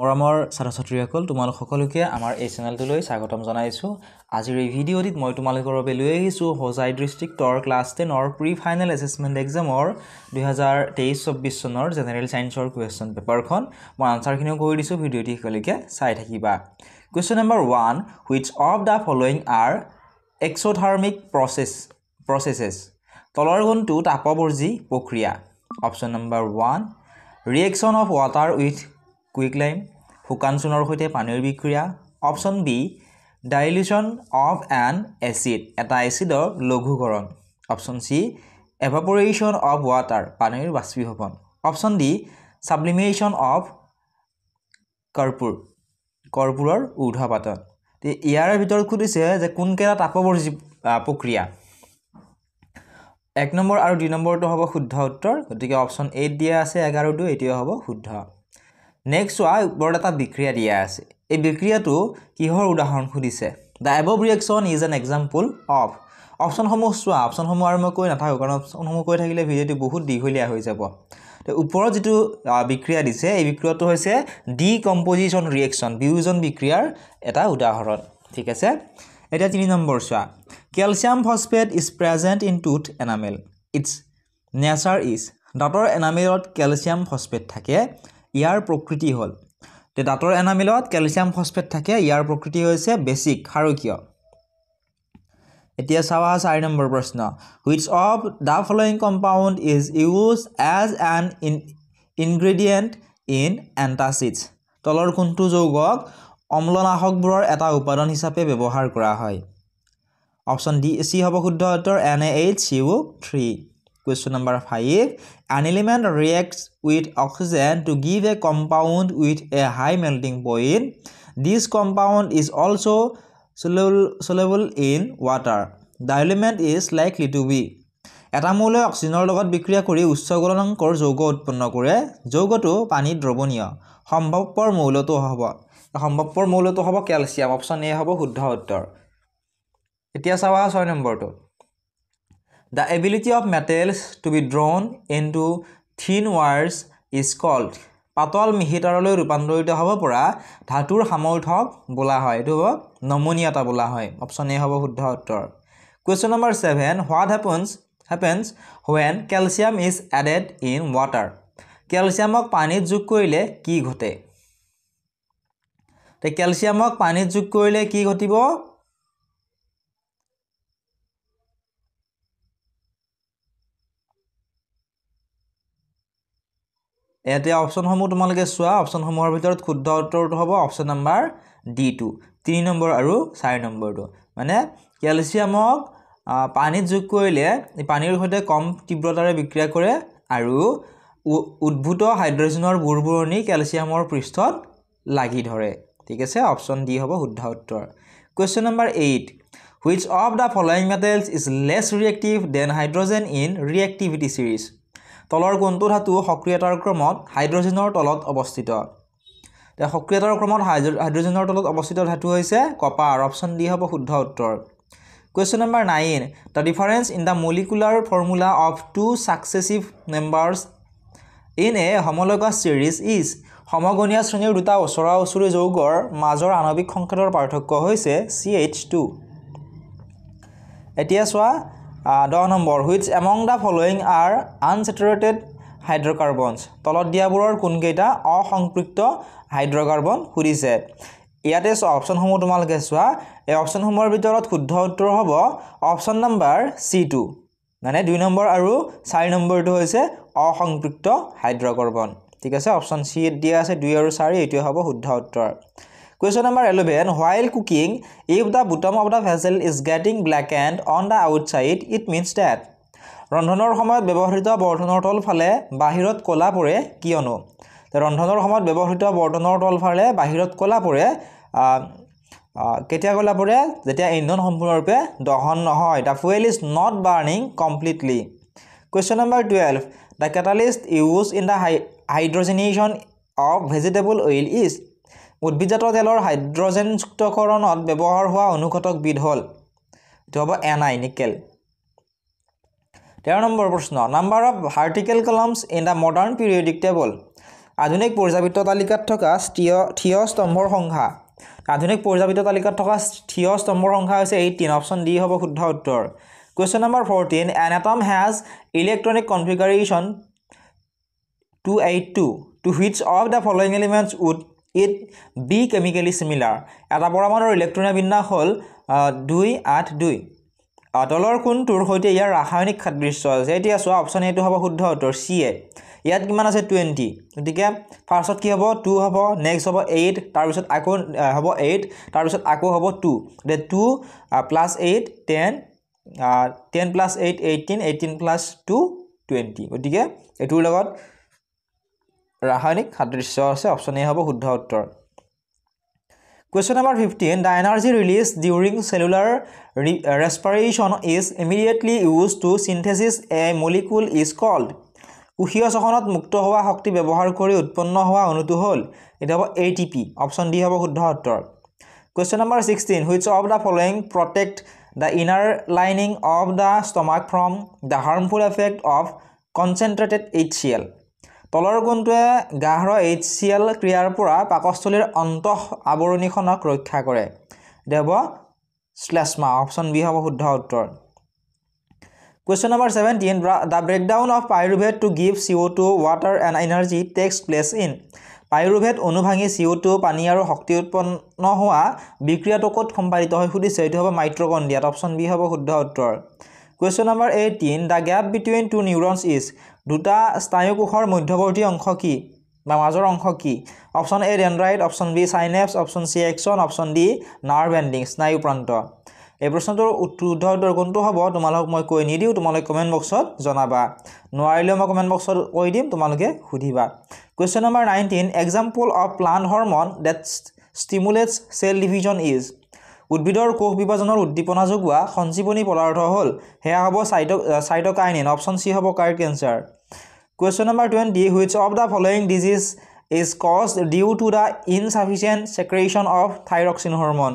মৰমৰ ছাত্ৰ ছাত্ৰীসকল তোমালোক সকলোকে আমাৰ এই চেনেলটোলৈ স্বাগতম জনাইছোঁ আজিৰ এই ভিডিঅ'টিত মই তোমালোকৰ বাবে লৈ আহিছোঁ হোজাই ডিষ্ট্ৰিক্টৰ ক্লাছ টেনৰ প্ৰি ফাইনেল এছেচমেণ্ট এক্সামৰ দুহেজাৰ তেইছ চৌব্বিছ চনৰ জেনেৰেল ছায়েন্সৰ কুৱেশ্যন পেপাৰখন মই আনচাৰখিনিও কৈ দিছোঁ ভিডিঅ'টি সকলোকে চাই থাকিবা question number one which of the following are exothermic process processes তলৰ গুণটো তাপবৰ্জী প্ৰক্ৰিয়া option number one reaction of water with quick lime শুকান চূণৰ সৈতে পানীৰ বিক্ৰিয়া option B dilution of an acid এটা এচিডৰ লঘুকৰণ option C evaporation of water পানীৰ বাষ্পীভৱন অপশ্যন ডি ছাবলিমেশ্যন অফ কৰ্পূৰ কৰ্পূৰৰ ঊৰ্ধপাতন ইয়াৰ ভিতৰত সুধিছে যে কোনকেইটা তাপবৰ্জী প্ৰক্ৰিয়া এক নম্বৰ আৰু দুই নম্বৰটো হ'ব শুদ্ধ উত্তৰ গতিকে অপশ্যন এইট দিয়া আছে এঘাৰটো এইটোৱে হ'ব শুদ্ধ নেক্সট চোৱা ওপৰত এটা বিক্ৰিয়া দিয়া আছে এই বিক্ৰিয়াটো কিহৰ উদাহৰণ সুধিছে the above reaction is an example of অপশ্যনসমূহ চোৱা অপশ্যনসমূহ আৰু মই কৈ নাথাকোঁ কাৰণ অপশ্যনসমূহ কৈ থাকিলে ভিডিঅ'টো বহুত দীঘলীয়া হৈ যাব ওপৰত যিটো বিক্ৰিয়া দিছে এই বিক্ৰিয়াটো হৈছে ডি কম্প'জিশ্যন ৰিয়েকশ্যন বিয়োজন বিক্ৰিয়াৰ এটা উদাহৰণ ঠিক আছে এতিয়া তিনি নম্বৰ চোৱা calcium phosphate is present in tooth enamel its nature is দাঁতৰ এনামেলত কেলছিয়াম ফচফেট থাকে ইয়াৰ প্ৰকৃতি হ'ল তে দাঁতৰ এনামিলত কেলছিয়াম ফচফেট থাকে ইয়াৰ প্ৰকৃতি হৈছে বেছিক ক্ষাৰকীয় এতিয়া চাওঁ চাৰি নম্বৰ প্ৰশ্ন which of the following compound is use as an ingredient in antacids তলৰ কোনটো যৌগক অম্লনাশকবোৰৰ এটা উপাদান হিচাপে ব্যৱহাৰ কৰা হয় অপশ্যন ডি চি হ'ব শুদ্ধ উত্তৰ N A H C O three question number 5 an element reacts with oxygen to give a compound with a high melting point this compound is also soluble soluble in water the element is likely to be atomole oxygenor logot bikriya kori uchcha golanankor jougo utpanna kore jougotu pani drobonio sambhabpor mouloto hobo sambhabpor mouloto hobo calcium option a hobo shuddha uttor etia sawa 6 number to the ability of metals to be drawn into thin wires is cold পাতল মিহিতাৰলৈ ৰূপান্তৰিত হ'ব পৰা ধাতুৰ সামৰ্থক বোলা হয় এইটো হ'ব নমনীয়তা বোলা হয় অপশ্যন এ হ'ব শুদ্ধ উত্তৰ question number seven what happens happens when calcium is added in water কেলছিয়ামক পানীত যোগ কৰিলে কি ঘটে কেলছিয়ামক পানীত যোগ কৰিলে কি ঘটিব এতিয়া অপশ্যনসমূহ তোমালোকে চোৱা অপশ্যনসমূহৰ ভিতৰত শুদ্ধ উত্তৰটো হ'ব অপশ্যন নম্বৰ ডি টু তিনি নম্বৰ আৰু চাৰি নম্বৰটো মানে কেলছিয়ামক পানীত যোগ কৰিলে পানীৰ সৈতে কম তীব্ৰতাৰে বিক্ৰিয়া কৰে আৰু উদ্ভূত হাইড্ৰজেনৰ বুৰবুৰণি কেলছিয়ামৰ পৃষ্ঠত লাগি ধৰে ঠিক আছে অপশ্যন ডি হ'ব শুদ্ধ উত্তৰ question number eight which of the following metals is less reactive than hydrogen in reactivity series তলৰ কোনটো ধাতু সক্ৰিয়তাৰ ক্ৰমত হাইড্ৰজেনৰ তলত অৱস্থিত সক্ৰিয়তাৰ ক্ৰমত হাইড্ৰজেনৰ তলত অৱস্থিত ধাতু হৈছে কপাৰ অপশ্যন ডি হ'ব শুদ্ধ উত্তৰ question number nine the difference in the molecular formula of two successive members in a homologous series is সমগনীয়া শ্ৰেণীৰ দুটা ওচৰা ওচৰি যৌগৰ মাজৰ আণৱিক সংকেতৰ পাৰ্থক্য হৈছে চি এইচ টু এতিয়া চোৱা দহ নম্বৰ which among the following are unsaturated hydrocarbons তলত দিয়াবোৰৰ কোনকেইটা অসংপৃক্ত হাইড্ৰ'কাৰ্বন সুধিছে ইয়াতে চোৱা অপশ্যনসমূহ তোমালোকে চোৱা এই অপশ্যনসমূহৰ ভিতৰত শুদ্ধ উত্তৰ হ'ব অপশ্যন নম্বৰ চি টু মানে দুই নম্বৰ আৰু চাৰি নম্বৰটো হৈছে অসংপৃক্ত হাইড্ৰ'কাৰ্বন ঠিক আছে অপশ্যন চি দিয়া আছে দুই আৰু চাৰি এইটোৱে হ'ব শুদ্ধ উত্তৰ question number eleven while cooking if the bottom of the vessel is getting black and on the outside it means that ৰন্ধনৰ সময়ত ব্যৱহৃত বৰ্ধনৰ তলফালে বাহিৰত ক'লা পৰে কিয়নো ৰন্ধনৰ সময়ত ব্যৱহৃত বৰ্ধনৰ তলফালে বাহিৰত ক'লা পৰে কেতিয়া ক'লা পৰে যেতিয়া ইন্ধন সম্পূৰ্ণৰূপে দহন নহয় the fuel is not burning completely question number twelve the catalyst use in the hy hydrogenation of vegetable oil is উদ্ভিদজাত তেলৰ হাইড্ৰজেনযুক্তকৰণত ব্যৱহাৰ হোৱা অনুঘটকবিধ হ'ল এইটো হ'ব এনাই নিকেল তেৰ নম্বৰ প্ৰশ্ন number of vertical columns in the modern periodic table আধুনিক পৰ্যাবৃত্ত তালিকাত থকা স্থিয় থিয় স্তম্ভৰ সংখ্যা আধুনিক পৰ্যাবৃত তালিকাত থকা থিয় স্তম্ভৰ সংখ্যা হৈছে এই তিনি অপশ্যন ডি হ'ব শুদ্ধ উত্তৰ question number fourteen an atom has electronic configuration two eight two to which of the following elements would it be chemically similar এটা পৰমাণুৰ ইলেক্ট্ৰনীয় বিন্যাস হ'ল দুই আঠ দুই তলৰ কোনটোৰ সৈতে ইয়াৰ ৰাসায়নিক সাদৃশ্য আছে এতিয়া চোৱা অপশ্যন এইটো হ'ব শুদ্ধ উত্তৰ চি এ ইয়াত কিমান আছে টুৱেণ্টি গতিকে ফাৰ্ষ্টত কি হ'ব টু হ'ব নেক্সট হ'ব এইট তাৰপিছত আকৌ হ'ব এইট তাৰপিছত আকৌ হ'ব টু গতিকে two plus eight ten ten plus eight eighteen eighteen plus two twenty গতিকে এইটোৰ লগত ৰাসায়নিক সাদৃশ্য আছে অপশ্যন এ হ'ব শুদ্ধ উত্তৰ question number fifteen the energy release during cellular re respiration is immediately use to synthesis a molecule is called কুশীয় চখনত মুক্ত হোৱা শক্তি ব্যৱহাৰ কৰি উৎপন্ন হোৱা অনুটো হ'ল এইটো হ'ব A T P option D হ'ব শুদ্ধ উত্তৰ question number sixteen which of the following protect the inner lining of the stomach from the harmful effect of concentrated H C L তলৰ গুণটোৱে গাঢ়ৰ এইচ চি এল ক্ৰিয়াৰ পৰা পাকস্থলীৰ অন্ত আৱৰণীখনক ৰক্ষা কৰে দেৱ শ্লেষ্মা অপশ্যন বি হ'ব শুদ্ধ উত্তৰ question number seventeen the break down of pyruvate to give C O' two water and energy takes place in পায়ুৰুভেদ অনুভাঙি চি অ' টু পানী আৰু শক্তি উৎপন্ন হোৱা বিক্ৰিয়াটো ক'ত সম্পাদিত হয় সুধিছে এইটো হ'ব মাইট্ৰকণ্ডিয়াত অপশ্যন বি হ'ব শুদ্ধ উত্তৰ question number eighteen the gap between two neurons is দুটা স্নায়ুকোষৰ মধ্যৱৰ্তী অংশ কি বা মাজৰ অংশ কি option A dendrite option B synapse option C axon option D nerve ending স্নায়ু প্ৰান্ত এই প্ৰশ্নটোৰ উত্তৰ উত্তৰ কোনটো হ'ব তোমালোকক মই কৈ নিদিওঁ তোমালোকে কমেণ্ট বক্সত জনাবা নোৱাৰিলেও মই কমেণ্ট বক্সত কৈ দিম তোমালোকে সুধিবা question number nineteen example of plant hormone that stimulates cell division is উদ্ভিদৰ কোষ বিভাজনৰ উদ্দীপনা যোগোৱা সঞ্জীৱনী পদাৰ্থ হ'ল সেয়া হ'ব চাইট চাইটকাইনিন অপশ্যন চি হ'ব correct answer question number twenty which of the following disease is cause due to the insufficient secretion of thyroxine hormone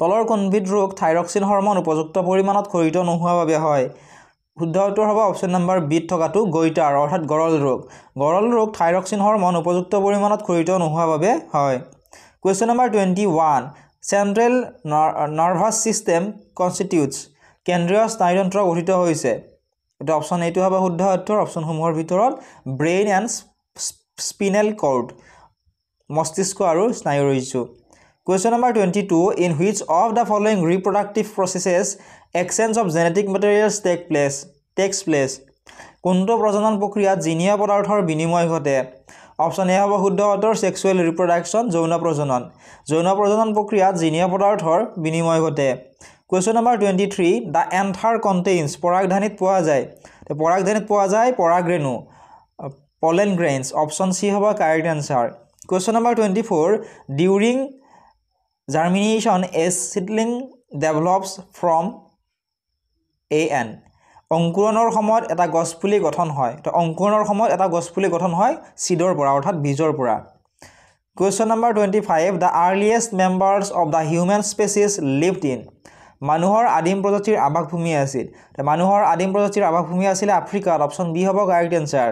তলৰ কোনবিধ ৰোগ থাইৰক্সিন হৰ্মন উপযুক্ত পৰিমাণত খৰিত নোহোৱাৰ বাবে হয় শুদ্ধ উত্তৰ হ'ব অপশ্যন নম্বৰ বিত থকাটো গৈটাৰ অৰ্থাৎ গৰল ৰোগ গৰল ৰোগ থাইৰক্সিন হৰ্মন উপযুক্ত পৰিমাণত খৰিত নোহোৱাৰ বাবে হয় question number twenty one central nervous system constitutes কেন্দ্ৰীয় স্নায়ুতন্ত্ৰ গঠিত হৈছে এতিয়া অপশ্যন এইটো হ'ব শুদ্ধ অৰ্থৰ অপশ্যনসমূহৰ ভিতৰত ব্ৰেইন এণ্ড স্পিনেল কৰ্ড মস্তিষ্ক আৰু স্নায়ুৰ ইছ্যু question number twenty two in which of the following reproductive processes exchange of genetic materials take place takes place কোনটো প্ৰজনন প্ৰক্ৰিয়াত জিনীয় পদাৰ্থৰ বিনিময় ঘটে অপশ্যন এ হ'ব শুদ্ধ উত্তৰ ছেক্সুৱেল ৰিপ্ৰডাকশ্যন যৌন প্ৰজনন যৌন প্ৰজনন প্ৰক্ৰিয়াত জিনীয়া পদাৰ্থৰ বিনিময় ঘটে question number twenty three the anther contains পৰাগধানীত পোৱা যায় পৰাগধানীত পোৱা যায় পৰাগ্ৰেণু পলেন গ্ৰেইনছ অপশ্যন চি হ'ব correct answer question number twenty four during germination a seedling develops from a an অংকুৰণৰ সময়ত এটা গছপুলি গঠন হয় তো অংকুৰণৰ সময়ত এটা গছপুলি গঠন হয় চিডৰ পৰা অৰ্থাৎ বীজৰ পৰা question number twenty five the earliest members of the human species lived in মানুহৰ আদিম প্ৰজাতিৰ আৱাসভূমি আছিল মানুহৰ আদিম প্ৰজাতিৰ আৱাসভূমি আছিলে আফ্ৰিকাত অপশ্যন বি হ'ব correct answer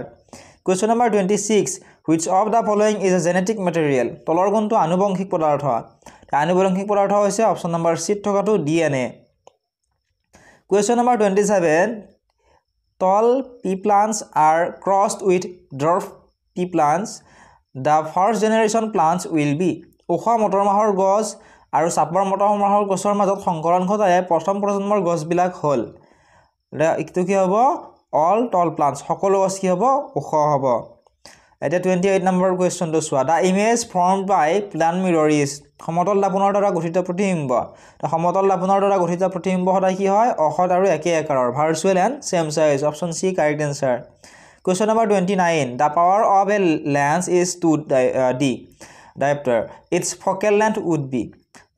question number twenty six which of the following is a genetic material তলৰ গুণটো আনুবংশিক পদাৰ্থ আনুবংশিক পদাৰ্থ হৈছে অপশ্যন নম্বৰ চিত থকাটো D N A question number twenty seven tall pea plants are crossed with dwarf pea plants, the first generation plants will be ওখ মটৰ মাহৰ গছ আৰু চাপৰ মটৰ মাহৰ গছৰ মাজত সংকৰণ ঘটাৰে প্ৰথম প্ৰজন্মৰ গছবিলাক হ'ল এইটো কি হ'ব অল টল প্লাণ্টছ সকলো গছ কি হ'ব ওখ হ'ব এতিয়া টুৱেণ্টি এইট নম্বৰ কুৱেশ্যনটো চোৱা the image form by plane mirror is সমতল দাপোনৰ দ্বাৰা গঠিত প্ৰতিবিম্ব সমতল দাপোনৰ দ্বাৰা গঠিত প্ৰতিবিম্ব সদায় কি হয় অসত আৰু একে একাৰৰ virtual and same size option C correct answer question number twenty nine the power of a lens is two D dioptre its focal length would be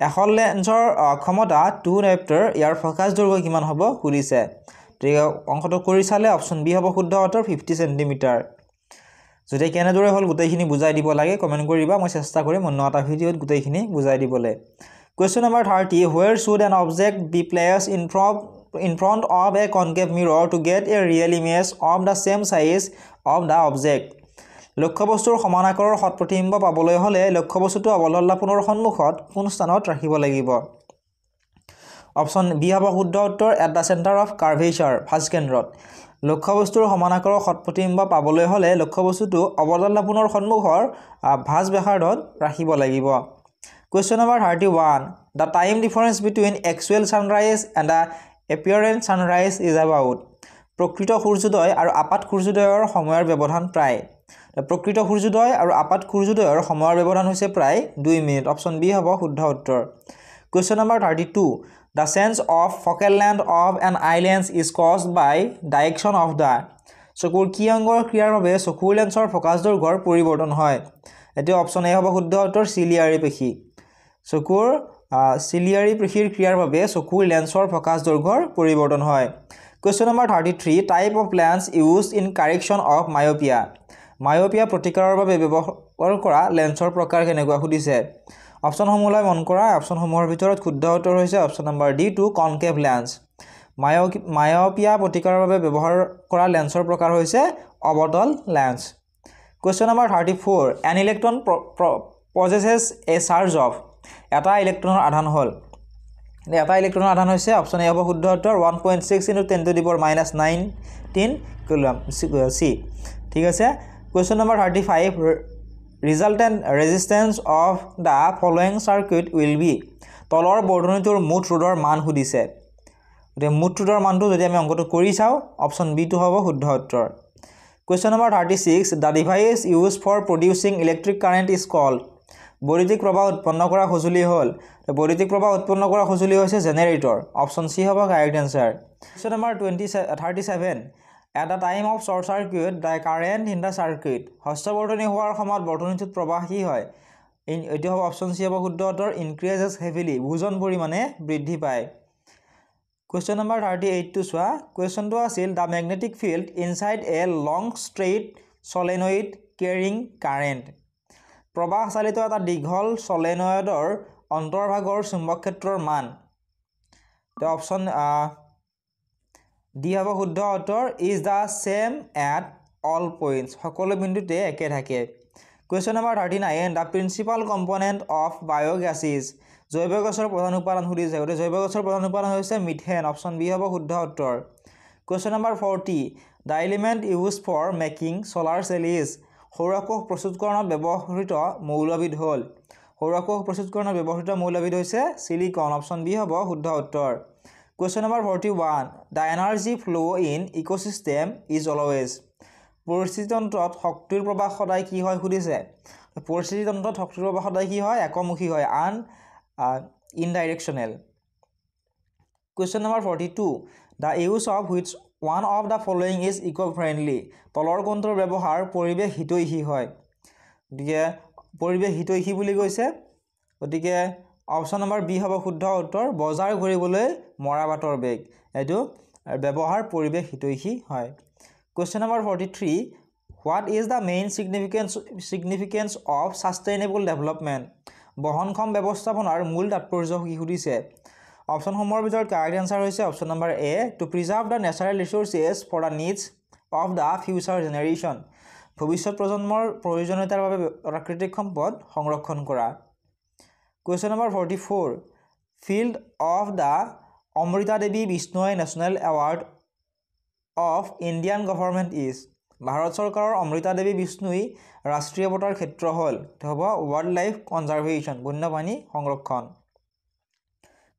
এখন লেন্সৰ uh, ক্ষমতা টু ডাইপ্টাৰ ইয়াৰ ফকাছ দৈৰ্ঘ্য কিমান হ'ব সুধিছে গতিকে অংশটো কৰি চালে অপশ্যন বি হ'ব শুদ্ধ উত্তৰ ফিফটি চেণ্টিমিটাৰ যদি কেনেদৰে হ'ল গোটেইখিনি বুজাই দিব লাগে কমেণ্ট কৰিবা মই চেষ্টা কৰিম অন্য এটা ভিডিঅ'ত গোটেইখিনি বুজাই দিবলৈ question number thirty where should an object be place in fr in front of a concave mirror to get a real image of the same size of the object লক্ষ্যবস্তুৰ সমান আকাৰৰ সৎ প্ৰতিবিম্ব পাবলৈ হ'লে লক্ষ্যবস্তুটো অৱলল্লাপোনৰ সন্মুখত কোন স্থানত ৰাখিব লাগিব অপশ্যন বি হ'ব শুদ্ধ উত্তৰ at the centre of curvature ফাষ্টকেন্দ্ৰত লক্ষ্যবস্তুৰ সমানাকৰৰ সৎপ্ৰতিম্ব পাবলৈ হ'লে লক্ষ্য বস্তুটো অৱদান অৱদানাপোনৰ সন্মুখৰ ভাজ বেহাৰত ৰাখিব লাগিব question number thirty one the time difference between actual sunrise and the apparent sunrise is about প্ৰকৃত সূৰ্যোদয় আৰু আপাত সূৰ্যোদয়ৰ সময়ৰ ব্যৱধান প্ৰায় প্ৰকৃত সূৰ্যোদয় আৰু আপাত সূৰ্যোদয়ৰ সময়ৰ ব্যৱধান হৈছে প্ৰায় দুই মিনিট অপশ্যন বি হ'ব শুদ্ধ উত্তৰ question number thirty two the sense of focal length of an eyelens is caused by direction of the চকুৰ কি অংগৰ ক্ৰিয়াৰ বাবে চকুৰ লেন্সৰ ফ'কাছ দৈৰ্ঘ্যৰ পৰিৱৰ্তন হয় এতিয়া অপশ্যন এ হ'ব শুদ্ধ উত্তৰ চিলিয়াৰী পেশী চকুৰ চিলিয়াৰী পেশীৰ ক্ৰিয়াৰ বাবে চকুৰ লেন্সৰ ফ'কাছ দৈৰ্ঘ্যৰ পৰিৱৰ্তন হয় question number thirty three type of lens use in correction of myopia myopia প্ৰতিকাৰৰ বাবে ব্যৱহাৰ কৰা লেন্সৰ প্ৰকাৰ কেনেকুৱা সুধিছে অপশ্যনসমূহ লৈ মন কৰা অপশ্যনসমূহৰ ভিতৰত শুদ্ধ উত্তৰ হৈছে option number D two concave lens my myopia প্ৰতিকাৰৰ বাবে ব্যৱহাৰ কৰা লেন্সৰ প্ৰকাৰ হৈছে অবতল lens question number thirty four an electron possesses a charge of এটা ইলেক্ট্ৰনৰ আধান হ'ল এটা ইলেক্ট্ৰনৰ আধান হৈছে অপশ্যন এ হ'ব শুদ্ধ উত্তৰ one point six into ten to the power minus nineteen kilo C ঠিক আছে question number thirty five resultant resistance of the following circuit will be তলৰ বৰ্ধনীটোৰ মুঠ ৰোডৰ মান সুধিছে গতিকে মুঠ ৰোডৰ মানটো যদি আমি অংকটো কৰি চাওঁ অপশ্যন বিটো হ'ব শুদ্ধ উত্তৰ question number thirty six the device use for producing electric current is call বৈদ্যুতিক প্ৰবাহ উৎপন্ন কৰা সঁজুলি হ'ল বৈদ্যুতিক প্ৰবাহ উৎপন্ন কৰা সঁজুলি হৈছে জেনেৰেটৰ অপশ্যন চি হ'ব correct answer question number twenty thirty seven at the time of short circuit the current in the circuit হস্ত বৰ্তনী হোৱাৰ সময়ত বৰ্তনীটোত প্ৰৱাসী হয় ইন এইটো হ'ব অপশ্যন চি হ'ব শুদ্ধ উত্তৰ ইনক্ৰিজেছ হেভিলি ভোজন পৰিমাণে বৃদ্ধি পায় কুৱেশ্যন নম্বৰ থাৰ্টি এইটটো চোৱা কুৱেশ্যনটো আছিল the magnetic field inside a long straight solenoid carrying current প্ৰবাহ চালিত এটা দীঘল চলেনয়ডৰ অন্তৰ্ভাগৰ চুম্বকক্ষেত্ৰৰ মান অপশ্যন ডি হ'ব শুদ্ধ উত্তৰ is the same at all points সকলো বিন্দুতে একে থাকে question number thirty nine the principal component of biogas is জৈৱ গছৰ প্ৰধান উপাদান সুধিছে গতিকে জৈৱ গছৰ প্ৰধান উপাদান হৈছে মিথেন অপশ্যন বি হ'ব শুদ্ধ উত্তৰ question number forty the element use for making solar cell is সৌৰকোষ প্ৰস্তুতকৰণত ব্যৱহৃত মৌলবিধ হ'ল সৌৰকোষ প্ৰস্তুতকৰণত ব্যৱহৃত মৌলবিধ হৈছে চিলিকন অপশ্যন বি হ'ব শুদ্ধ উত্তৰ Question number 41. The energy flow in ecosystem is always. Porcidon dot hoctil proba hodai ki hoi hoodi se. Porcidon dot hoctil proba hodai ki hoi akomuki hoi an uh, indirectional. Question number 42. The use of which one of the following is eco friendly. Tolor control rebohar poribe hitoi hi hoi. Dige poribe hitoi hi buligoise. Dige. Option number B হ'ব শুদ্ধ উত্তৰ বজাৰ ঘূৰিবলৈ বাটৰ বেগ এইটো ব্যৱহাৰ পৰিৱেশ হিতৈষী হয় question number forty three what is the main significance significance of sustainable development বহনক্ষম ব্যৱস্থাপনাৰ মূল তাৎপৰ্য কি সুধিছে অপশ্যনসমূহৰ ভিতৰত কাৰেক্ট এনচাৰ হৈছে option number A to preserve the natural resources for the needs of the future generation ভৱিষ্যৎ প্ৰজন্মৰ প্ৰয়োজনীয়তাৰ বাবে প্ৰাকৃতিক সম্পদ সংৰক্ষণ কৰা question number forty four field of the Amrita Devi Bishnoi national award of Indian government is Bharat চৰকাৰৰ অমৃতা দেৱী বিষ্ণুই ৰাষ্ট্ৰীয় বঁটাৰ ক্ষেত্ৰ হ'ল হ'ব ৱাইল্ড লাইফ কনজাৰ্ভেশ্যন বন্যপ্ৰাণী সংৰক্ষণ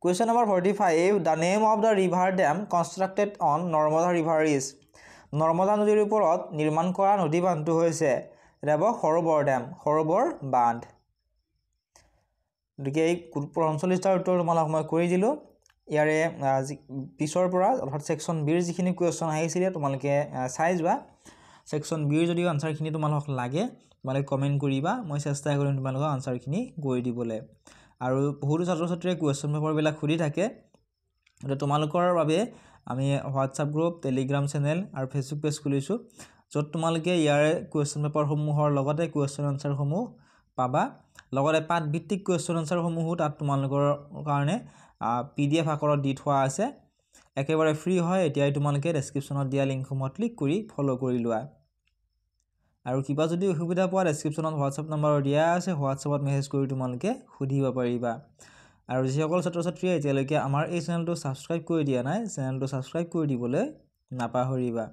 question number forty five the name of the river dam constructed on Narmada river is Narmada নদীৰ ওপৰত নিৰ্মাণ কৰা নদী বান্ধটো হৈছে ৰেব সৰোবৰ ডেম সৰোবৰ বান্ধ গতিকে এই পঞ্চল্লিছটাৰ উত্তৰ তোমালোকক মই কৰি দিলোঁ ইয়াৰে পিছৰ পৰা অৰ্থাৎ ছেকশ্যন বিৰ যিখিনি কুৱেশ্যন আহিছিলে তোমালোকে চাই যোৱা ছেকশ্যন বিৰ যদি আনচাৰখিনি তোমালোকক লাগে তোমালোকে কমেণ্ট কৰিবা মই চেষ্টা কৰিম তোমালোকক আনচাৰখিনি কৰি দিবলৈ আৰু বহুতো ছাত্ৰ ছাত্ৰীয়ে কুৱেশ্যন পেপাৰবিলাক সুধি থাকে গতিকে তোমালোকৰ বাবে আমি হোৱাটছআপ গ্ৰুপ টেলিগ্ৰাম চেনেল আৰু ফেচবুক পেজ খুলিছোঁ য'ত তোমালোকে ইয়াৰে কুৱেশ্যন পেপাৰসমূহৰ লগতে কুৱেশ্যন আনচাৰসমূহ পাবা লগতে ভিত্তিক কুৱেশ্যন এনচাৰসমূহো তাত তোমালোকৰ কাৰণে পি ডি এফ আকাৰত দি থোৱা আছে একেবাৰে ফ্ৰী হয় এতিয়াই তোমালোকে ডেছক্ৰিপশ্যনত দিয়া লিংকসমূহত ক্লিক কৰি ফ'ল' কৰি লোৱা আৰু কিবা যদি অসুবিধা পোৱা ডেছক্ৰিপশ্যনত হোৱাটছআপ নম্বৰ দিয়া আছে হোৱাটছআপত মেছেজ কৰি তোমালোকে সুধিব পাৰিবা আৰু যিসকল ছাত্ৰ ছাত্ৰীয়ে এতিয়ালৈকে আমাৰ এই চেনেলটো ছাবস্ক্ৰাইব কৰি দিয়া নাই চেনেলটো ছাবস্ক্ৰাইব কৰি দিবলৈ নাপাহৰিবা